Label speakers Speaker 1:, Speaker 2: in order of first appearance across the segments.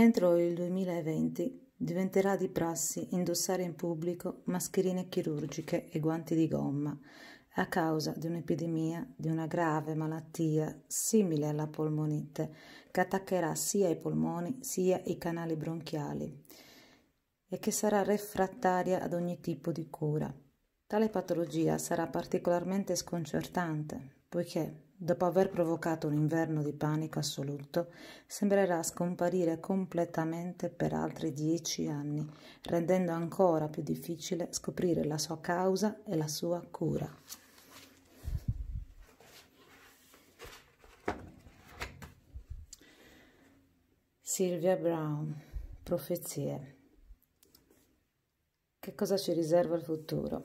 Speaker 1: Entro il 2020 diventerà di prassi indossare in pubblico mascherine chirurgiche e guanti di gomma a causa di un'epidemia di una grave malattia simile alla polmonite che attaccherà sia i polmoni sia i canali bronchiali e che sarà refrattaria ad ogni tipo di cura. Tale patologia sarà particolarmente sconcertante, poiché dopo aver provocato un inverno di panico assoluto, sembrerà scomparire completamente per altri dieci anni, rendendo ancora più difficile scoprire la sua causa e la sua cura. Sylvia Brown, Profezie. Che cosa ci riserva il futuro?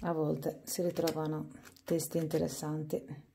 Speaker 1: A volte si ritrovano testi interessanti